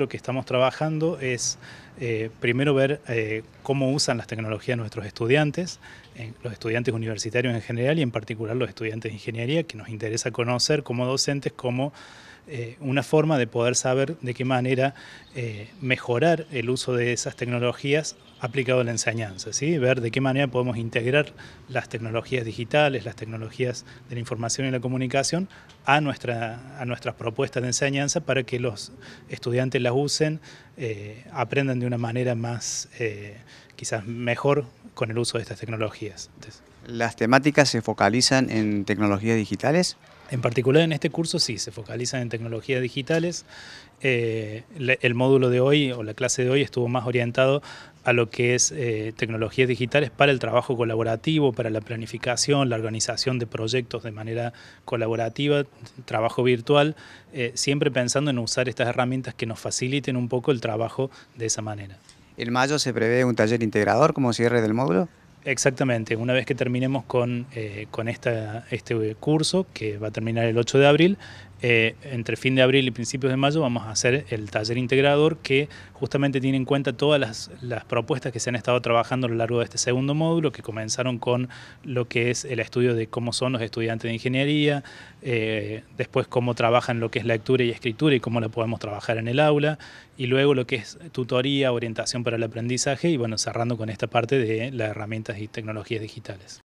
lo que estamos trabajando es eh, primero ver eh, cómo usan las tecnologías nuestros estudiantes, eh, los estudiantes universitarios en general y en particular los estudiantes de ingeniería, que nos interesa conocer como docentes cómo eh, una forma de poder saber de qué manera eh, mejorar el uso de esas tecnologías aplicado a la enseñanza, ¿sí? ver de qué manera podemos integrar las tecnologías digitales, las tecnologías de la información y la comunicación a, nuestra, a nuestras propuestas de enseñanza para que los estudiantes las usen, eh, aprendan de una manera más, quizás mejor con el uso de estas tecnologías. ¿Las temáticas se focalizan en tecnologías digitales? En particular en este curso sí, se focalizan en tecnologías digitales. Eh, el módulo de hoy o la clase de hoy estuvo más orientado a lo que es eh, tecnologías digitales para el trabajo colaborativo, para la planificación, la organización de proyectos de manera colaborativa, trabajo virtual, eh, siempre pensando en usar estas herramientas que nos faciliten un poco el trabajo de esa manera. ¿En mayo se prevé un taller integrador como cierre del módulo? Exactamente, una vez que terminemos con, eh, con esta, este curso, que va a terminar el 8 de abril, eh, entre fin de abril y principios de mayo vamos a hacer el taller integrador que justamente tiene en cuenta todas las, propuestas que se han estado trabajando a lo largo de este segundo módulo, que comenzaron con lo que es el estudio de cómo son los estudiantes de ingeniería, eh, después cómo trabajan lo que es lectura y escritura y cómo la podemos trabajar en el aula, y luego lo que es tutoría, orientación para el aprendizaje, y bueno, cerrando con esta parte de la herramienta y tecnologías digitales.